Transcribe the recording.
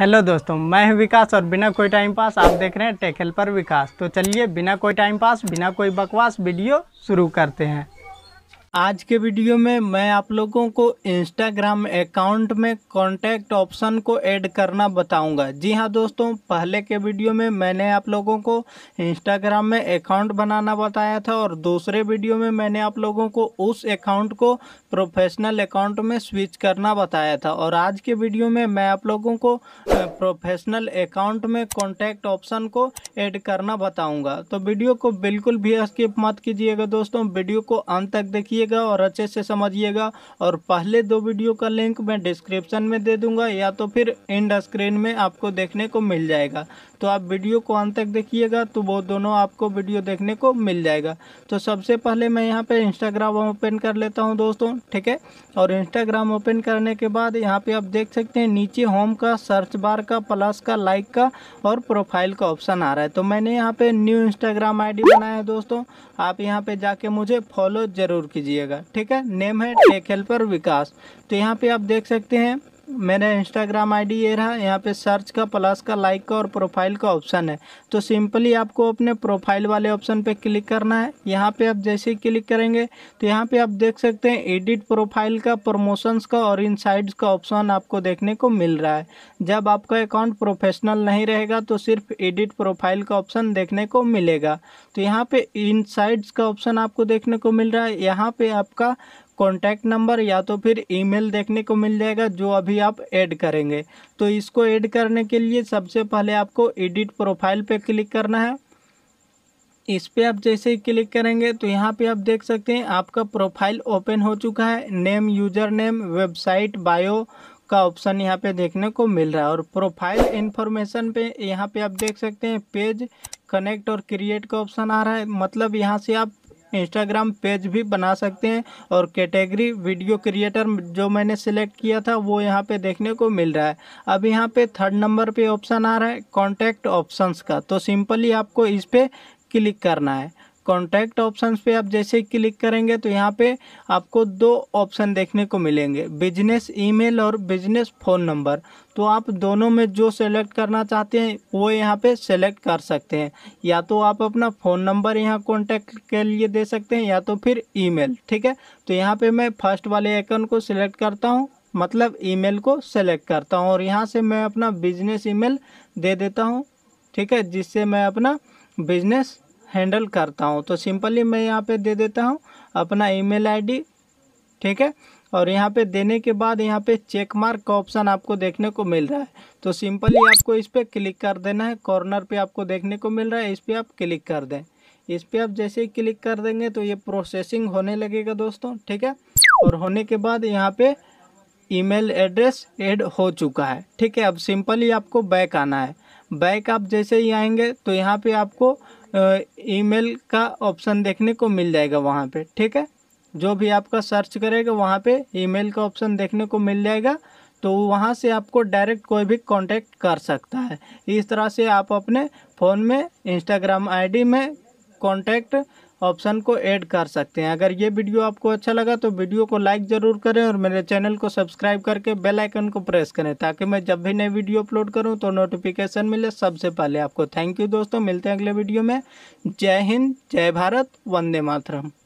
hello दोस्तों मैं हूं विकास और बिना कोई टाइम पास आप देख रहे हैं टेकल पर विकास तो चलिए बिना कोई टाइम पास बिना कोई बकवास वीडियो शुरू करते हैं आज के वीडियो में मैं आप लोगों को इंस्टाग्राम अकाउंट में कॉन्टैक्ट ऑप्शन को ऐड करना बताऊंगा जी हाँ दोस्तों पहले के वीडियो में मैंने आप लोगों को इंस्टाग्राम में अकाउंट बनाना बताया था और दूसरे वीडियो में मैंने आप लोगों को उस अकाउंट को प्रोफेशनल अकाउंट में स्विच करना बताया था और आज के वीडियो में मैं आप लोगों को प्रोफेशनल अकाउंट में कॉन्टैक्ट ऑप्शन को ऐड करना बताऊँगा तो वीडियो को बिल्कुल भी स्किप मत कीजिएगा दोस्तों वीडियो को अंत तक देखिए समझिएगा और अच्छे से समझिएगा और पहले दो वीडियो का लिंक मैं डिस्क्रिप्शन में दे दूंगा या तो फिर एंड स्क्रीन में आपको देखने को मिल जाएगा तो आप वीडियो को अंत तक देखिएगा तो वो दोनों आपको वीडियो देखने को मिल जाएगा तो सबसे पहले मैं यहाँ पर इंस्टाग्राम ओपन कर लेता हूँ दोस्तों ठीक है और इंस्टाग्राम ओपन करने के बाद यहाँ पर आप देख सकते हैं नीचे होम का सर्च बार का प्लस का लाइक का और प्रोफाइल का ऑप्शन आ रहा है तो मैंने यहाँ पे न्यू इंस्टाग्राम आई बनाया है दोस्तों आप यहाँ पे जाके मुझे फॉलो ज़रूर कीजिए दीजिएगा ठीक है नेम है टेक हेल्पर विकास तो यहाँ पे आप देख सकते हैं मेरा इंस्टाग्राम आईडी ये रहा यहाँ पे सर्च का प्लस का लाइक का और प्रोफाइल का ऑप्शन है तो सिंपली आपको अपने प्रोफाइल वाले ऑप्शन पे क्लिक करना है यहाँ पे आप जैसे ही क्लिक करेंगे तो यहाँ पे आप देख सकते हैं एडिट प्रोफाइल का प्रमोशंस का और इनसाइड्स का ऑप्शन आपको देखने को मिल रहा है जब आपका अकाउंट प्रोफेशनल नहीं रहेगा तो सिर्फ एडिट प्रोफाइल का ऑप्शन देखने को मिलेगा तो यहाँ इन साइड्स का ऑप्शन आपको देखने को मिल रहा है यहाँ पर आपका कॉन्टैक्ट नंबर या तो फिर ईमेल देखने को मिल जाएगा जो अभी आप ऐड करेंगे तो इसको ऐड करने के लिए सबसे पहले आपको एडिट प्रोफाइल पे क्लिक करना है इस पर आप जैसे ही क्लिक करेंगे तो यहाँ पे आप देख सकते हैं आपका प्रोफाइल ओपन हो चुका है name user name website bio का ऑप्शन यहाँ पे देखने को मिल रहा है और प्रोफाइल इन्फॉर्मेशन पे यहाँ पे आप देख सकते हैं पेज कनेक्ट और क्रिएट का ऑप्शन आ रहा है मतलब यहाँ से आप इंस्टाग्राम पेज भी बना सकते हैं और कैटेगरी वीडियो क्रिएटर जो मैंने सिलेक्ट किया था वो यहाँ पे देखने को मिल रहा है अब यहाँ पे थर्ड नंबर पे ऑप्शन आ रहा है कॉन्टैक्ट ऑप्शंस का तो सिंपली आपको इस पर क्लिक करना है कॉन्टैक्ट ऑप्शन पे आप जैसे क्लिक करेंगे तो यहाँ पे आपको दो ऑप्शन देखने को मिलेंगे बिजनेस ईमेल और बिजनेस फ़ोन नंबर तो आप दोनों में जो सेलेक्ट करना चाहते हैं वो यहाँ पे सेलेक्ट कर सकते हैं या तो आप अपना फ़ोन नंबर यहाँ कॉन्टैक्ट के लिए दे सकते हैं या तो फिर ईमेल ठीक है तो यहाँ पर मैं फर्स्ट वाले आइकन को सिलेक्ट करता हूँ मतलब ईमेल को सेलेक्ट करता हूँ और यहाँ से मैं अपना बिजनेस ईमेल दे देता हूँ ठीक है जिससे मैं अपना बिजनेस हैंडल करता हूँ तो सिंपली मैं यहाँ पे दे देता हूँ अपना ईमेल आईडी ठीक है और यहाँ पे देने के बाद यहाँ पे चेक मार्क का ऑप्शन आपको देखने को मिल रहा है तो सिंपली आपको इस पर क्लिक कर देना है कॉर्नर पे आपको देखने को मिल रहा है इस पर आप क्लिक कर दें इस पर आप जैसे ही क्लिक कर देंगे तो ये प्रोसेसिंग होने लगेगा दोस्तों ठीक है और होने के बाद यहाँ पर ईमेल एड्रेस एड हो चुका है ठीक है अब सिंपली आपको बैक आना है बैक आप जैसे ही आएंगे तो यहाँ पे आपको ईमेल का ऑप्शन देखने को मिल जाएगा वहाँ पे ठीक है जो भी आपका सर्च करेगा वहाँ पे ईमेल का ऑप्शन देखने को मिल जाएगा तो वहाँ से आपको डायरेक्ट कोई भी कांटेक्ट कर सकता है इस तरह से आप अपने फ़ोन में इंस्टाग्राम आईडी में कांटेक्ट ऑप्शन को ऐड कर सकते हैं अगर ये वीडियो आपको अच्छा लगा तो वीडियो को लाइक ज़रूर करें और मेरे चैनल को सब्सक्राइब करके बेल आइकन को प्रेस करें ताकि मैं जब भी नई वीडियो अपलोड करूं तो नोटिफिकेशन मिले सबसे पहले आपको थैंक यू दोस्तों मिलते हैं अगले वीडियो में जय हिंद जय भारत वंदे मातरम